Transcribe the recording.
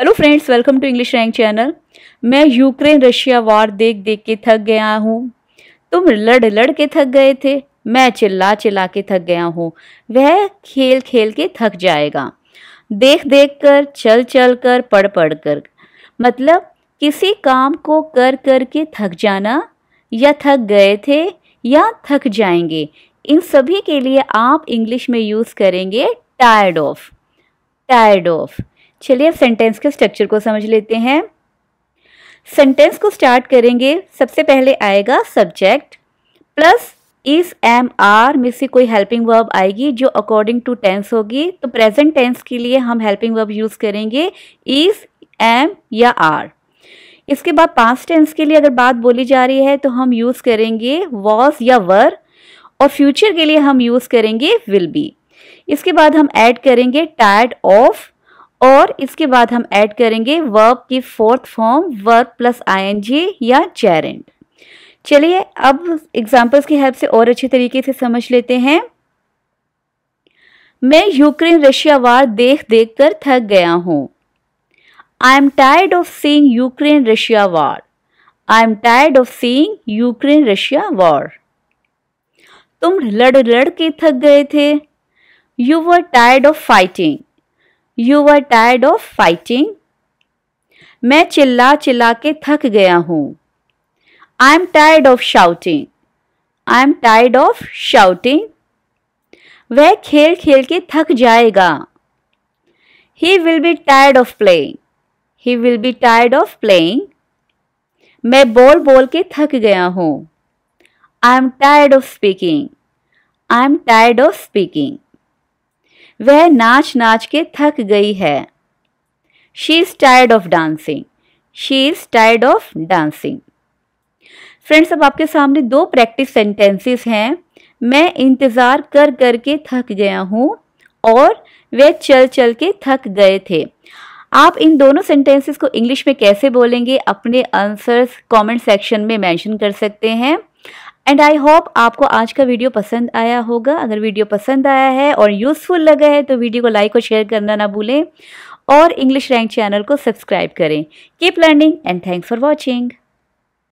hello friends welcome to English rank channel मैं Ukraine Russia war देख देख के थक गया हूँ तुम लड़ लड़ के थक गए थे मैं चिल्ला चिल्ला के थक गया हूँ वह खेल खेल के थक जाएगा देख देख कर चल चल कर पढ़ पढ़ कर मतलब किसी काम को कर कर के थक जाना या थक गए थे या थक जाएंगे इन सभी के लिए आप इंग्लिश में यूज़ करेंगे टायर्ड ऑफ टायर्ड ऑफ़ चलिए अब सेंटेंस के स्ट्रक्चर को समझ लेते हैं सेंटेंस को स्टार्ट करेंगे सबसे पहले आएगा subject plus is am are में से कोई हेल्पिंग वर्ब आएगी जो अकॉर्डिंग टू टेंस होगी तो प्रेजेंट टेंस के लिए हम हेल्पिंग वर्ब यूज़ करेंगे इस एम या आर इसके बाद पास टेंस के लिए अगर बात बोली जा रही है तो हम यूज़ करेंगे वॉज या वर और फ्यूचर के लिए हम यूज़ करेंगे विल बी इसके बाद हम ऐड करेंगे टायर्ड ऑफ और इसके बाद हम ऐड करेंगे वर्ब की फोर्थ फॉर्म वर्ब प्लस आई या चैरेंट चलिए अब एग्जाम्पल्स की हेल्प से और अच्छे तरीके से समझ लेते हैं मैं यूक्रेन रशिया वार देख देख कर थक गया हूं I am tired of seeing Ukraine Russia war I am tired of seeing Ukraine Russia war तुम लड़ लड़ के थक गए थे you were tired of fighting you are tired of fighting मैं चिल्ला चिल्ला के थक गया हूँ I am tired of shouting I am tired of shouting वह खेल खेल के थक जाएगा he will be tired of playing he will be tired of playing मैं बोल बोल के थक गया हूँ I am tired of speaking I am tired of speaking वह नाच नाच के थक गई है she is tired of dancing she is tired of dancing friends अब आपके सामने दो प्रैक्टिस सेंटेंसेस हैं मैं इंतज़ार कर कर के थक गया हूँ और वे चल चल के थक गए थे आप इन दोनों सेंटेंसेस को इंग्लिश में कैसे बोलेंगे अपने आंसर्स कमेंट सेक्शन में मेंशन कर सकते हैं एंड आई होप आपको आज का वीडियो पसंद आया होगा अगर वीडियो पसंद आया है और यूज़फुल लगा है तो वीडियो को लाइक और शेयर करना ना भूलें और इंग्लिश रैंक चैनल को सब्सक्राइब करें keep learning and thanks for watching